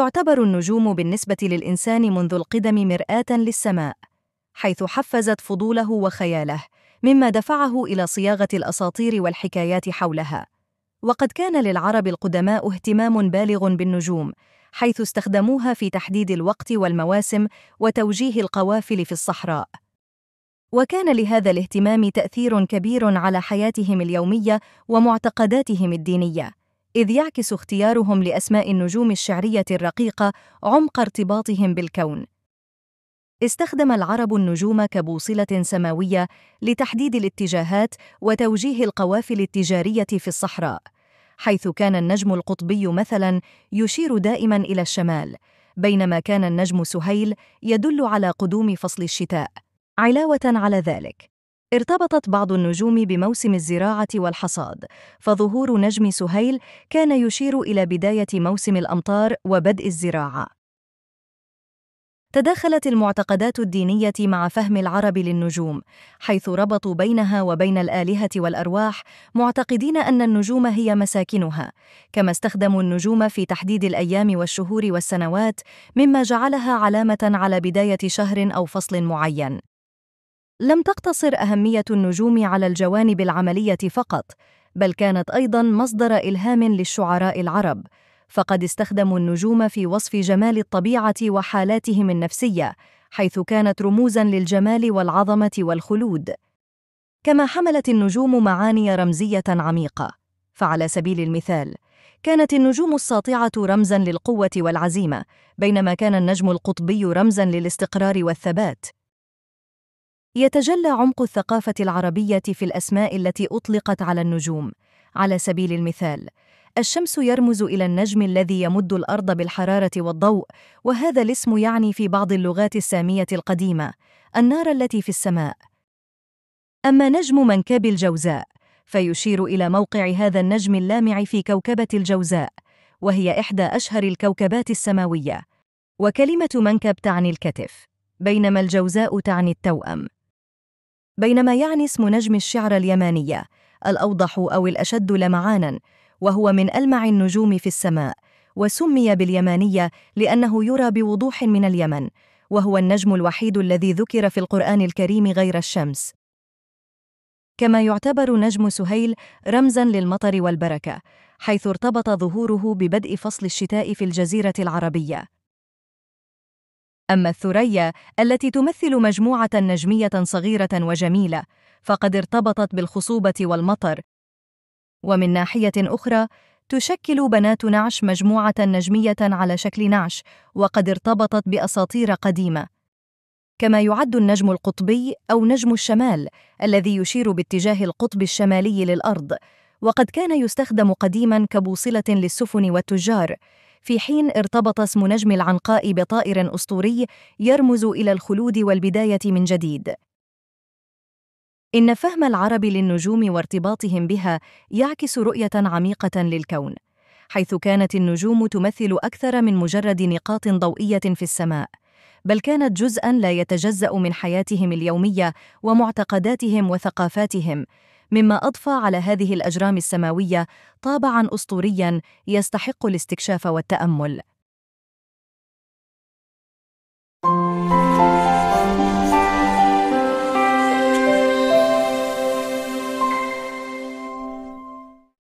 تعتبر النجوم بالنسبة للإنسان منذ القدم مرآة للسماء، حيث حفزت فضوله وخياله، مما دفعه إلى صياغة الأساطير والحكايات حولها. وقد كان للعرب القدماء اهتمام بالغ بالنجوم، حيث استخدموها في تحديد الوقت والمواسم وتوجيه القوافل في الصحراء. وكان لهذا الاهتمام تأثير كبير على حياتهم اليومية ومعتقداتهم الدينية. إذ يعكس اختيارهم لأسماء النجوم الشعرية الرقيقة عمق ارتباطهم بالكون. استخدم العرب النجوم كبوصلة سماوية لتحديد الاتجاهات وتوجيه القوافل التجارية في الصحراء، حيث كان النجم القطبي مثلا يشير دائما إلى الشمال، بينما كان النجم سهيل يدل على قدوم فصل الشتاء. علاوة على ذلك، ارتبطت بعض النجوم بموسم الزراعة والحصاد، فظهور نجم سهيل كان يشير إلى بداية موسم الأمطار وبدء الزراعة. تداخلت المعتقدات الدينية مع فهم العرب للنجوم، حيث ربطوا بينها وبين الآلهة والأرواح، معتقدين أن النجوم هي مساكنها، كما استخدموا النجوم في تحديد الأيام والشهور والسنوات، مما جعلها علامة على بداية شهر أو فصل معين. لم تقتصر أهمية النجوم على الجوانب العملية فقط، بل كانت أيضاً مصدر إلهام للشعراء العرب، فقد استخدموا النجوم في وصف جمال الطبيعة وحالاتهم النفسية، حيث كانت رموزاً للجمال والعظمة والخلود. كما حملت النجوم معاني رمزية عميقة، فعلى سبيل المثال، كانت النجوم الساطعة رمزاً للقوة والعزيمة، بينما كان النجم القطبي رمزاً للاستقرار والثبات. يتجلى عمق الثقافة العربية في الأسماء التي أطلقت على النجوم، على سبيل المثال، الشمس يرمز إلى النجم الذي يمد الأرض بالحرارة والضوء، وهذا الاسم يعني في بعض اللغات السامية القديمة النار التي في السماء. أما نجم منكب الجوزاء، فيشير إلى موقع هذا النجم اللامع في كوكبة الجوزاء، وهي إحدى أشهر الكوكبات السماوية. وكلمة منكب تعني الكتف، بينما الجوزاء تعني التوأم. بينما يعني اسم نجم الشعر اليمانية الأوضح أو الأشد لمعاناً وهو من ألمع النجوم في السماء وسمي باليمانية لأنه يرى بوضوح من اليمن وهو النجم الوحيد الذي ذكر في القرآن الكريم غير الشمس كما يعتبر نجم سهيل رمزاً للمطر والبركة حيث ارتبط ظهوره ببدء فصل الشتاء في الجزيرة العربية أما الثريا التي تمثل مجموعة نجمية صغيرة وجميلة فقد ارتبطت بالخصوبة والمطر ومن ناحية أخرى تشكل بنات نعش مجموعة نجمية على شكل نعش وقد ارتبطت بأساطير قديمة كما يعد النجم القطبي أو نجم الشمال الذي يشير باتجاه القطب الشمالي للأرض وقد كان يستخدم قديما كبوصلة للسفن والتجار في حين ارتبط اسم نجم العنقاء بطائر أسطوري يرمز إلى الخلود والبداية من جديد. إن فهم العرب للنجوم وارتباطهم بها يعكس رؤية عميقة للكون، حيث كانت النجوم تمثل أكثر من مجرد نقاط ضوئية في السماء، بل كانت جزءًا لا يتجزأ من حياتهم اليومية ومعتقداتهم وثقافاتهم، مما أضفى على هذه الأجرام السماوية طابعا أسطوريا يستحق الاستكشاف والتأمل.